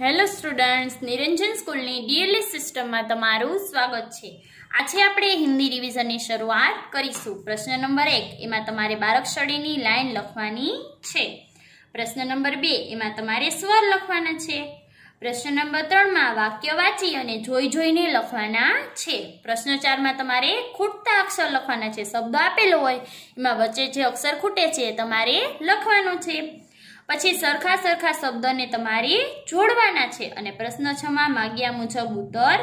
hello students નિરંજન સ્કૂલની DLS સિસ્ટમમાં તમારું સ્વાગત છે આજે આપણે હિન્દી રિવિઝનની શરૂઆત કરીશું પ્રશ્ન નંબર એક એમાં તમારે બાળક શળીની લાઇન લખવાની છે પ્રશ્ન નંબર બે એમાં તમારે સ્વર લખવાના છે પ્રશ્ન નંબર ત્રણમાં વાક્ય વાંચી અને જોઈ જોઈને લખવાના છે પ્રશ્ન ચારમાં તમારે ખૂટતા અક્ષર લખવાના છે શબ્દ આપેલો હોય એમાં વચ્ચે જે અક્ષર ખૂટે છે તમારે લખવાનો છે પછી સરખા સરખા શબ્દને તમારે જોડવાના છે અને પ્રશ્ન છમાં માગ્યા મુજબ ઉત્તર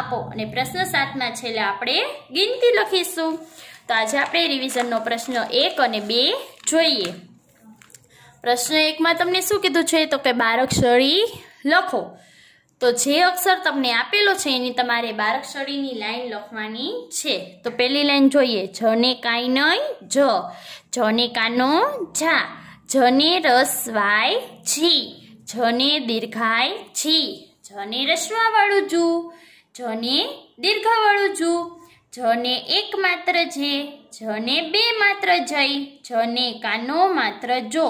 આપો અને પ્રશ્ન સાતમાં છેલ્લે આપણે ગિનતી લખીશું તો આજે આપણે રિવિઝનનો પ્રશ્ન એક અને બે જોઈએ પ્રશ્ન એકમાં તમને શું કીધું છે તો કે બાર લખો તો જે અક્ષર તમને આપેલો છે એની તમારે બાર અક્ષરીની લાઈન લખવાની છે તો પહેલી લાઈન જોઈએ જને કાંઈ નહીં જ ને કાનો જા જને રસવાય છી જને દીર્ઘાય છી જને રસવાવાળું જુ જને દીર્ઘવાળું જુ જને એક માત્ર જે જને બે માત્ર જઈ જને કાનો માત્ર જો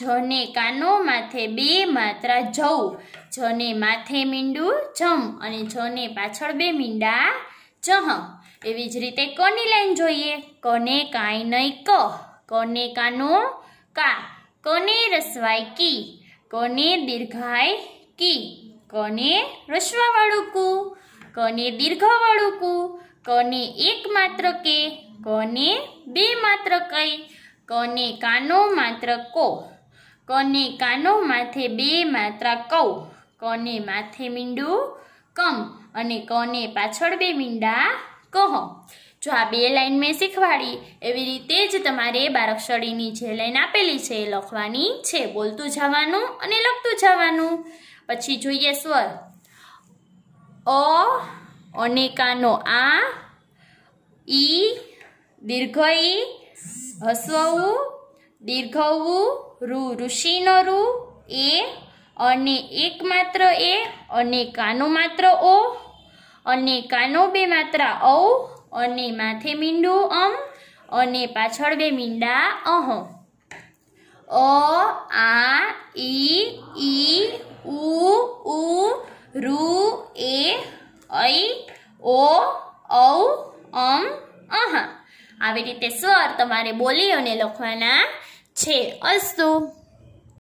જને કાનો માથે બે માત્ર જવું જને માથે મીંડું જમ અને જને પાછળ બે મીંડા જહ એવી જ રીતે કોની લાઈન જોઈએ કોને કાંઈ નહીં ક કોને કાનો કા રસવાઈ કી કોને દીર્ઘાય કી કોને રસવાવાળું કુ કોને દીર્ઘવાળું કુ કોને એક માત્ર કે કોને બે માત્ર કઈ કોને કાનો માત્ર કો કોને કાનો માથે બે માત્ર કૌ કોને માથે મીંડું કમ અને કોને પાછળ બે મીંડા કહો જો આ બે લાઈન મેં શીખવાડી એવી રીતે જ તમારે બારક્ષળીની જે લાઈન આપેલી છે એ લખવાની છે બોલતું જવાનું અને લખતું જવાનું પછી જોઈએ સ્વર અ અને કાનો આ ઈ દીર્ઘ ઈ હસવું દીર્ઘવું રૂ ઋષિનો રૂ એ અને એક માત્ર એ અને કાનો માત્ર ઓ અને કાનો બે માત્ર ઔ અને માથે મીંડું અમ અને પાછળ બે મીંડા અહ અ આ ઈ ઈ ઉ ઉ રુ એ ઐ ઓ ઔ અમ અહ આવી રીતે સ્વર તમારે બોલી અને લખવાના છે અસ્તુ